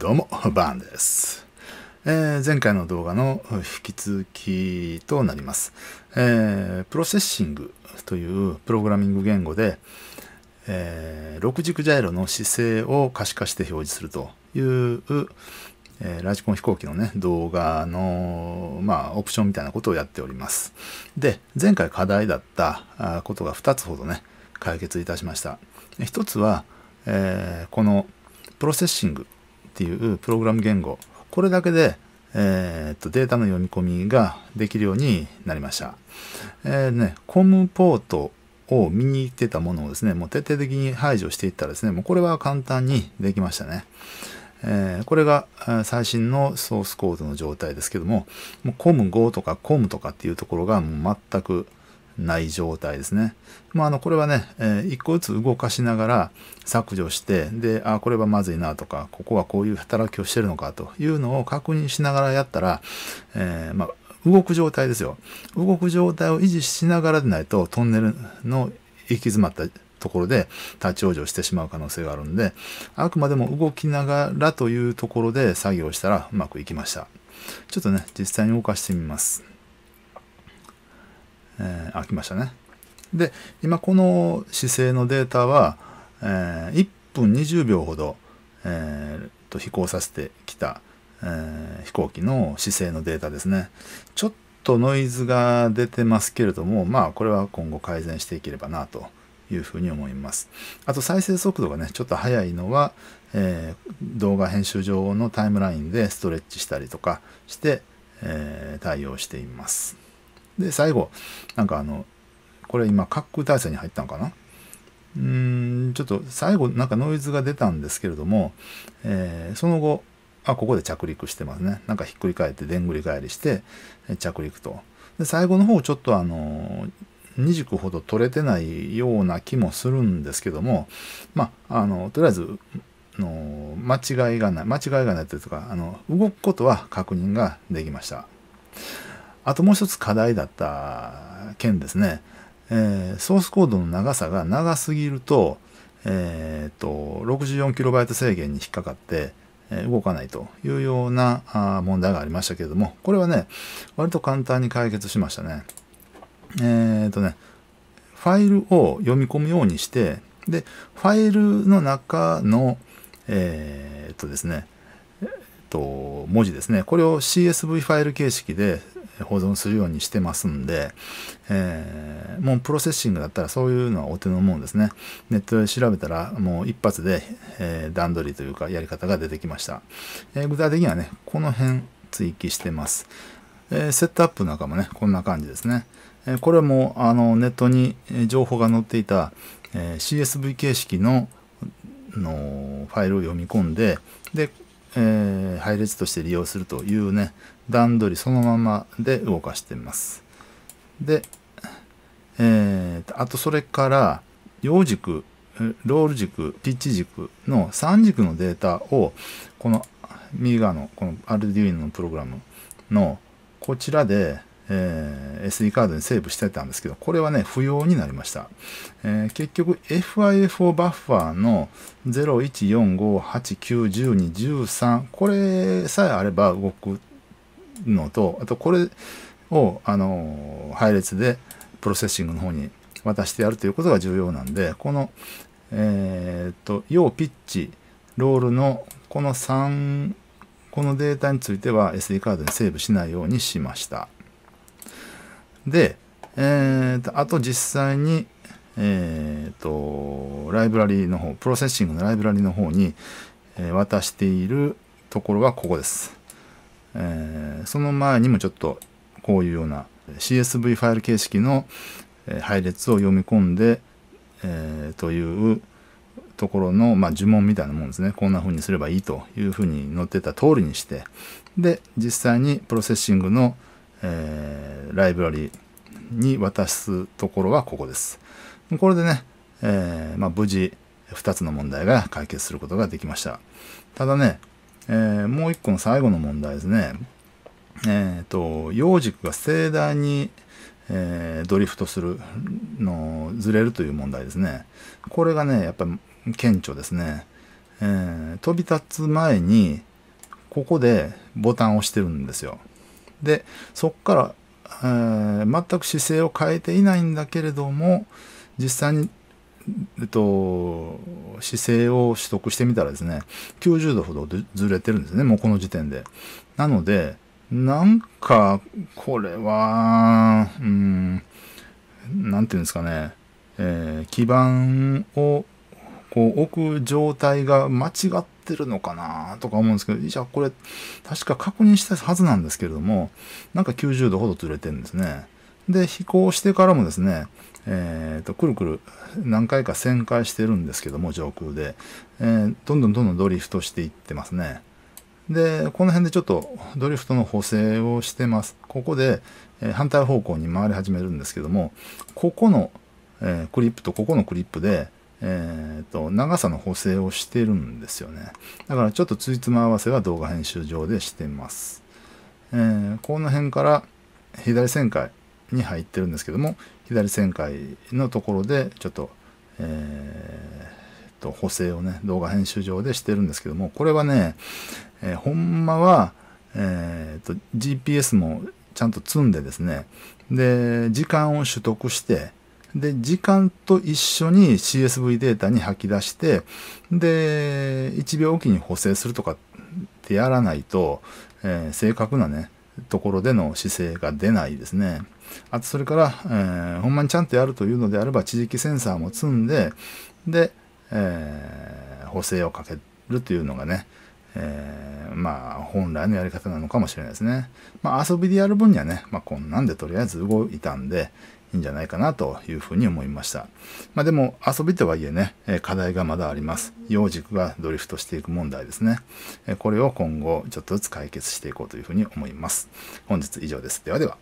どうも、バーンです。えー、前回の動画の引き続きとなります、えー、プロセッシングというプログラミング言語で、えー、6軸ジャイロの姿勢を可視化して表示するという、えー、ラジコン飛行機のね、動画の、まあ、オプションみたいなことをやっております。で、前回課題だったことが2つほどね、解決いたしました。1つは、えこのプロセッシングっていうプログラム言語、これだけで、えー、っと、データの読み込みができるようになりました。えー、ね、コムポートを見に行ってたものをですね、もう徹底的に排除していったらですね、もうこれは簡単にできましたね。えー、これが最新のソースコードの状態ですけども、もう COM5 とかコムとかっていうところがもう全くない状態ですね。まあ、あの、これはね、えー、一個ずつ動かしながら削除して、で、あ、これはまずいなとか、ここはこういう働きをしてるのかというのを確認しながらやったら、えー、まあ、動く状態ですよ。動く状態を維持しながらでないと、トンネルの行き詰まったところで立ち往生してしまう可能性があるんで、あくまでも動きながらというところで作業したらうまくいきました。ちょっとね、実際に動かしてみます。えー、あ、ましたね。で、今この姿勢のデータは、えー、1分20秒ほど、えー、と飛行させてきた、えー、飛行機の姿勢のデータですね。ちょっとノイズが出てますけれども、まあこれは今後改善していければなというふうに思います。あと再生速度がね、ちょっと速いのは、えー、動画編集上のタイムラインでストレッチしたりとかして、えー、対応しています。で、最後、なんかあの、これ今、滑空体制に入ったのかなうーん、ちょっと最後、なんかノイズが出たんですけれども、えー、その後、あ、ここで着陸してますね。なんかひっくり返って、でんぐり返りして、着陸と。で、最後の方、ちょっとあの二2軸ほど取れてないような気もするんですけども、まあ、あの、とりあえず、の間違いがない、間違いがないというか、あの、動くことは確認ができました。あともう一つ課題だった件ですね、えー、ソースコードの長さが長すぎると、えー、と 64KB 制限に引っかかって、え動かないというようなあ問題がありましたけれども、これはね、割と簡単に解決しましたね。えっ、ー、とね、ファイルを読み込むようにして、で、ファイルの中の、えっ、ー、とですね、えっ、ー、と、文字ですね、これを CSV ファイル形式で保存するようにしてますんで、えー、もうプロセッシングだったらそういうのはお手のもんですね。ネットで調べたらもう一発で、えー、段取りというかやり方が出てきました。えー、具体的にはね、この辺追記してます。えセットアップなんかもね、こんな感じですね。えこれもあのネットに情報が載っていた、え CSV 形式ののファイルを読み込んで、で、えー、配列として利用するというね、段取りそのままで動かしてます。で、えー、あとそれから、両軸、ロール軸、ピッチ軸の3軸のデータを、この右側のこの Arduino のプログラムのこちらで、えー、SD カードにセーブしてたんですけど、これはね、不要になりました。えー、結局 FIFO バッファーの01458910213これさえあれば動くのとあとこれをあの配列でプロセッシングの方に渡してやるということが重要なんでこのえー、っと要ピッチロールのこの3このデータについては SD カードにセーブしないようにしましたで、えー、っとあと実際にえー、っとライブラリの方プロセッシングのライブラリの方に渡しているところはここですえー、その前にもちょっとこういうような CSV ファイル形式の配列を読み込んで、えー、というところの、まあ、呪文みたいなもんですね。こんな風にすればいいという風に載ってた通りにして、で、実際にプロセッシングの、えー、ライブラリに渡すところはここです。これでね、えー、まあ、無事2つの問題が解決することができました。ただね、えー、もう一個の最後の問題ですね。えっ、ー、と、幼軸が盛大に、えー、ドリフトするの、ずれるという問題ですね。これがね、やっぱり顕著ですね。えー、飛び立つ前に、ここでボタンを押してるんですよ。で、そっから、えー、全く姿勢を変えていないんだけれども、実際にえっと、姿勢を取得してみたらですね、90度ほどずれてるんですね、もうこの時点で。なので、なんか、これは、うん、なんていうんですかね、えー、基盤をこう置く状態が間違ってるのかなとか思うんですけど、じゃあこれ、確か確認したはずなんですけれども、なんか90度ほどずれてるんですね。で、飛行してからもですね、えっ、と、くるくる何回か旋回してるんですけども、上空で、えー、どんどんどんどんドリフトしていってますね。で、この辺でちょっとドリフトの補正をしてます。ここで、え反対方向に回り始めるんですけども、ここの、えクリップとここのクリップで、えっ、ー、と、長さの補正をしてるんですよね。だからちょっとついつま合わせは動画編集上でしてます。えー、この辺から左旋回、に入ってるんですけども左旋回のところでちょっとえー、と補正をね動画編集上でしてるんですけどもこれはね、えー、ほんまは、えーと、と GPS もちゃんと積んでですねで時間を取得してで時間と一緒に CSV データに吐き出してで1秒おきに補正するとかってやらないと、えー、正確なねところでの姿勢が出ないですね。あとそれから、えー、ほんまにちゃんとやるというのであれば、地磁気センサーも積んで、で、えー、補正をかけるというのがね、えー、まあ、本来のやり方なのかもしれないですね。まあ、遊びでやる分にはね、まあ、こんなんでとりあえず動いたんで、いいんじゃないかなというふうに思いました。まあ、でも遊びとはいえね、課題がまだあります。幼軸がドリフトしていく問題ですね。これを今後ちょっとずつ解決していこうというふうに思います。本日以上です。ではでは。